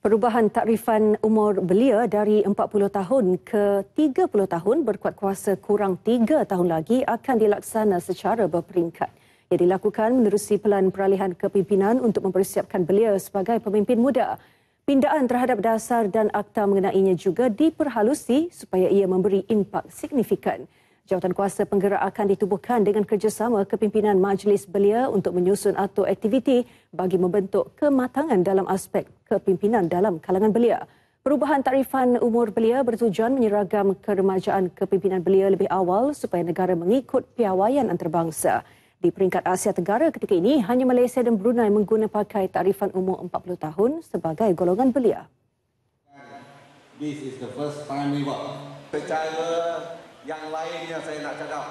Perubahan takrifan umur belia dari 40 tahun ke 30 tahun berkuat kuasa kurang 3 tahun lagi akan dilaksana secara berperingkat. Ia dilakukan menerusi pelan peralihan kepimpinan untuk mempersiapkan belia sebagai pemimpin muda. Pindaan terhadap dasar dan akta mengenainya juga diperhalusi supaya ia memberi impak signifikan. Jawatan kuasa penggerak akan ditubuhkan dengan kerjasama kepimpinan majlis belia untuk menyusun atur aktiviti bagi membentuk kematangan dalam aspek kepimpinan dalam kalangan belia. Perubahan tarifan umur belia bertujuan menyeragam keremajaan kepimpinan belia lebih awal supaya negara mengikut piawaian antarabangsa. Di peringkat Asia Tenggara ketika ini, hanya Malaysia dan Brunei menggunakan pakai tarifan umur 40 tahun sebagai golongan belia. This is the first time we work. Secara yang lainnya saya nak cakap.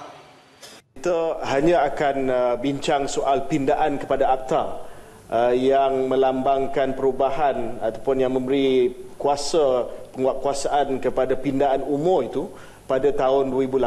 Kita hanya akan uh, bincang soal pindaan kepada akta uh, yang melambangkan perubahan ataupun yang memberi kuasa penguatkuasaan kepada pindaan umur itu pada tahun 2018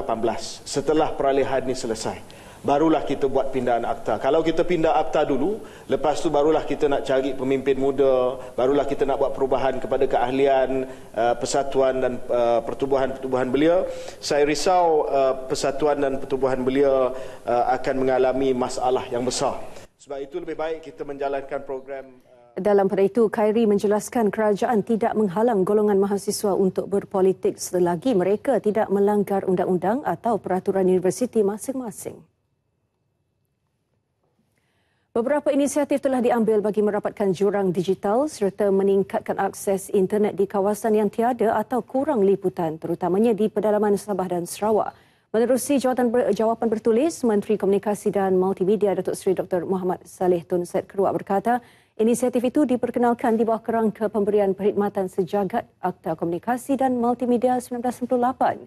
setelah peralihan ini selesai barulah kita buat pindahan akta. Kalau kita pindah akta dulu, lepas tu barulah kita nak cari pemimpin muda, barulah kita nak buat perubahan kepada keahlian uh, persatuan dan uh, pertubuhan-pertubuhan belia. Saya risau uh, persatuan dan pertubuhan belia uh, akan mengalami masalah yang besar. Sebab itu lebih baik kita menjalankan program uh, dalam pada itu, Khairi menjelaskan kerajaan tidak menghalang golongan mahasiswa untuk berpolitik selagi mereka tidak melanggar undang-undang atau peraturan universiti masing-masing. Beberapa inisiatif telah diambil bagi merapatkan jurang digital serta meningkatkan akses internet di kawasan yang tiada atau kurang liputan terutamanya di pedalaman Sabah dan Sarawak. Menerusi jawatan ber- jawapan bertulis, Menteri Komunikasi dan Multimedia Datuk Seri Dr. Muhammad Saleh Tun Said Keruak berkata, inisiatif itu diperkenalkan di bawah kerangka pemberian perkhidmatan sejagat Akta Komunikasi dan Multimedia 1998.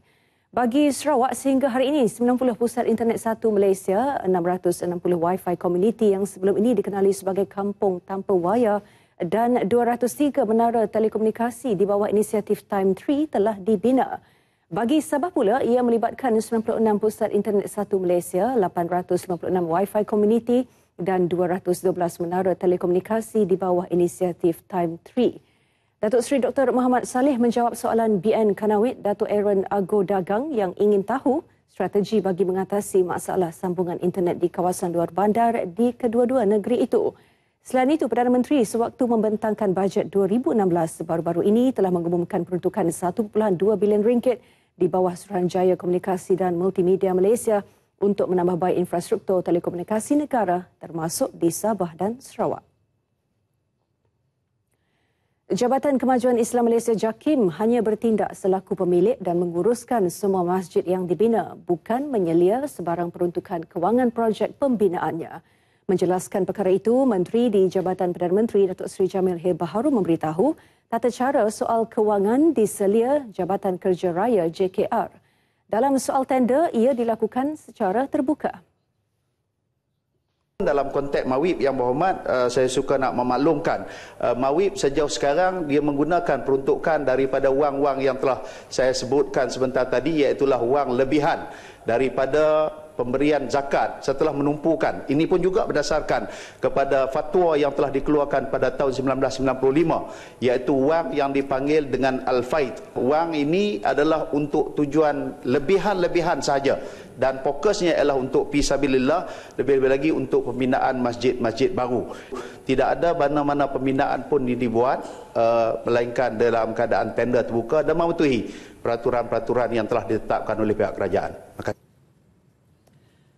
Bagi Sarawak sehingga hari ini 90 pusat internet satu Malaysia, 660 WiFi community yang sebelum ini dikenali sebagai kampung tanpa waya dan 203 menara telekomunikasi di bawah inisiatif Time 3 telah dibina. Bagi Sabah pula, ia melibatkan 96 pusat internet satu Malaysia, 856 WiFi community dan 212 menara telekomunikasi di bawah inisiatif Time 3. Datuk Seri Dr. Muhammad Saleh menjawab soalan BN Kanawit Datuk Aaron Ago Dagang yang ingin tahu strategi bagi mengatasi masalah sambungan internet di kawasan luar bandar di kedua-dua negeri itu. Selain itu, Perdana Menteri sewaktu membentangkan bajet 2016 baru-baru ini telah mengumumkan peruntukan 1.2 bilion ringgit di bawah Suruhanjaya Komunikasi dan Multimedia Malaysia untuk menambah baik infrastruktur telekomunikasi negara termasuk di Sabah dan Sarawak. Jabatan Kemajuan Islam Malaysia JAKIM hanya bertindak selaku pemilik dan menguruskan semua masjid yang dibina, bukan menyelia sebarang peruntukan kewangan projek pembinaannya. Menjelaskan perkara itu, Menteri di Jabatan Perdana Menteri Datuk Seri Jamil Hir Baharu memberitahu tata cara soal kewangan diselia Jabatan Kerja Raya JKR. Dalam soal tender, ia dilakukan secara terbuka. Dalam konteks Mawib yang berhormat, eh, saya suka nak memaklumkan eh, Mawib sejauh sekarang dia menggunakan peruntukan daripada wang-wang yang telah saya sebutkan sebentar tadi iaitulah wang lebihan daripada pemberian zakat setelah menumpukan. Ini pun juga berdasarkan kepada fatwa yang telah dikeluarkan pada tahun 1995 iaitu wang yang dipanggil dengan al-faid. Wang ini adalah untuk tujuan lebihan-lebihan sahaja dan fokusnya ialah untuk fisabilillah lebih-lebih lagi untuk pembinaan masjid-masjid baru. Tidak ada mana-mana pembinaan pun ini dibuat uh, melainkan dalam keadaan tender terbuka dan mematuhi peraturan-peraturan yang telah ditetapkan oleh pihak kerajaan. Terima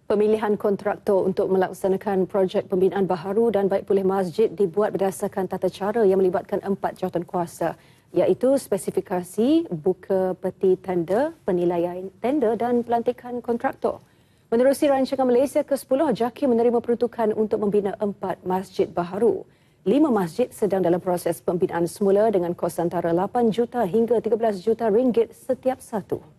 pemilihan kontraktor untuk melaksanakan projek pembinaan baharu dan baik pulih masjid dibuat berdasarkan tata cara yang melibatkan empat jawatan kuasa iaitu spesifikasi, buka peti tender, penilaian tender dan pelantikan kontraktor. Menerusi rancangan Malaysia ke-10, JAKI menerima peruntukan untuk membina empat masjid baharu. Lima masjid sedang dalam proses pembinaan semula dengan kos antara 8 juta hingga 13 juta ringgit setiap satu.